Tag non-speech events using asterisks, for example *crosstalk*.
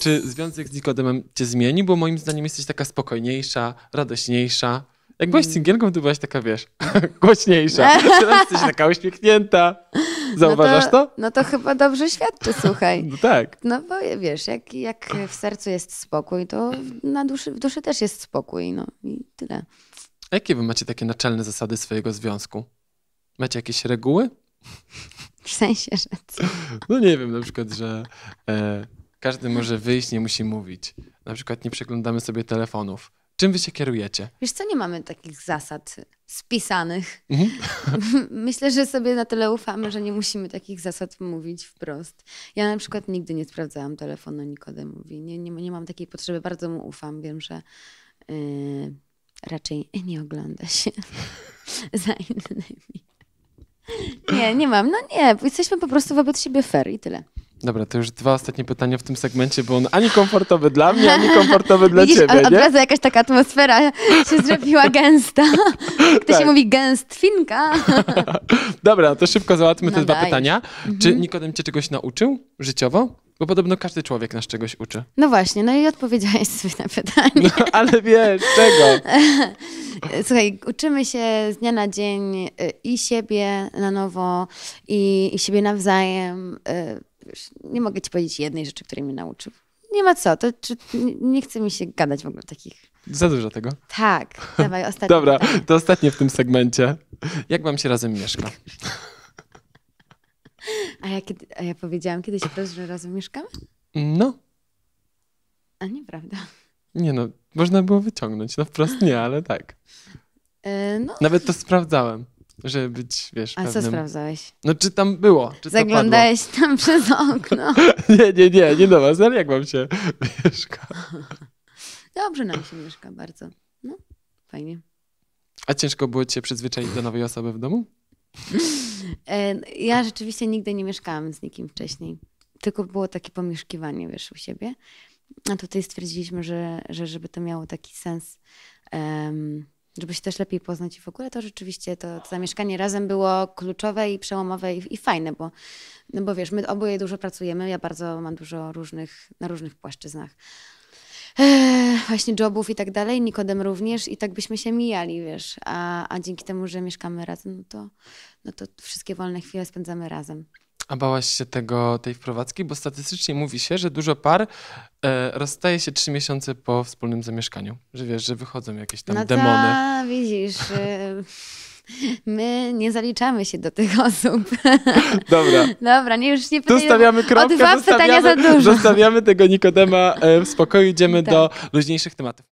Czy związek z Nikodemem cię zmieni? Bo moim zdaniem jesteś taka spokojniejsza, radośniejsza. Jak byłaś mm. singielką, to byłaś taka, wiesz, *laughs* głośniejsza. Teraz *laughs* jesteś taka uśmiechnięta. Zauważasz no to, to, No to chyba dobrze świadczy, słuchaj. *laughs* No tak. No bo wiesz, jak, jak w sercu jest spokój, to na duszy, w duszy też jest spokój. No i tyle. A jakie wy macie takie naczelne zasady swojego związku? Macie jakieś reguły? W sensie, że co? No nie wiem, na przykład, że... E, każdy może wyjść, nie musi mówić. Na przykład nie przeglądamy sobie telefonów. Czym wy się kierujecie? Wiesz co, nie mamy takich zasad spisanych. Mhm. *laughs* Myślę, że sobie na tyle ufamy, że nie musimy takich zasad mówić wprost. Ja na przykład nigdy nie sprawdzałam telefonu Nikodemowi. Nie, nie, nie mam takiej potrzeby, bardzo mu ufam. Wiem, że yy, raczej nie ogląda się *laughs* za innymi. Nie, nie mam. No nie, jesteśmy po prostu wobec siebie fair i tyle. Dobra, to już dwa ostatnie pytania w tym segmencie, bo on ani komfortowy dla mnie, ani komfortowy dla Widzisz, ciebie. Od, od razu jakaś taka atmosfera się zrobiła gęsta. *laughs* Kto tak. się mówi gęstwinka. *laughs* Dobra, to szybko załatwmy no te daj. dwa pytania. Mhm. Czy Nikodem cię czegoś nauczył życiowo? Bo podobno każdy człowiek nas czegoś uczy. No właśnie, no i odpowiedziałeś *laughs* sobie na pytanie. No, ale wiesz, czego? Słuchaj, uczymy się z dnia na dzień y, i siebie na nowo, i, i siebie nawzajem y, wiesz, nie mogę ci powiedzieć jednej rzeczy, której mnie nauczył. Nie ma co, to czy, nie chce mi się gadać w ogóle takich. Za dużo tego. Tak, *laughs* dawaj ostatnie. Dobra, pytanie. to ostatnie w tym segmencie. Jak wam się razem mieszka? A ja, kiedy, a ja powiedziałam kiedyś, że razem mieszkamy? No. A nieprawda. Nie no, można było wyciągnąć. No wprost nie, ale tak. E, no. Nawet to sprawdzałem żeby być, wiesz, A pewnym... co sprawdzałeś? No czy tam było, czy Zaglądałeś tam przez okno? *laughs* nie, nie, nie, nie do was, ale jak wam się *laughs* mieszka? Dobrze nam się mieszka, bardzo. No, fajnie. A ciężko było cię przyzwyczaić do nowej osoby w domu? *laughs* E, ja rzeczywiście nigdy nie mieszkałam z nikim wcześniej. Tylko było takie pomieszkiwanie, wiesz, u siebie. A tutaj stwierdziliśmy, że, że żeby to miało taki sens... Um, żeby się też lepiej poznać. I w ogóle to rzeczywiście to, to zamieszkanie razem było kluczowe i przełomowe i, i, fajne, bo, no bo wiesz, my oboje dużo pracujemy, ja bardzo mam dużo różnych, na różnych płaszczyznach. Eee, właśnie jobów i tak dalej, Nikodem również i tak byśmy się mijali, wiesz, a, a dzięki temu, że mieszkamy razem, no to, no to wszystkie wolne chwile spędzamy razem. A bałaś się tego, tej wprowadzki? Bo statystycznie mówi się, że dużo par e, rozstaje się trzy miesiące po wspólnym zamieszkaniu. Że wiesz, że wychodzą jakieś tam no demony. Ta, widzisz. E, my nie zaliczamy się do tych osób. *laughs* Dobra. Dobra, nie, już nie pytaj. Tu stawiamy kropkę. O dwa pytania za dużo. Zostawiamy tego Nikodema e, w spokoju, idziemy tak. do luźniejszych tematów.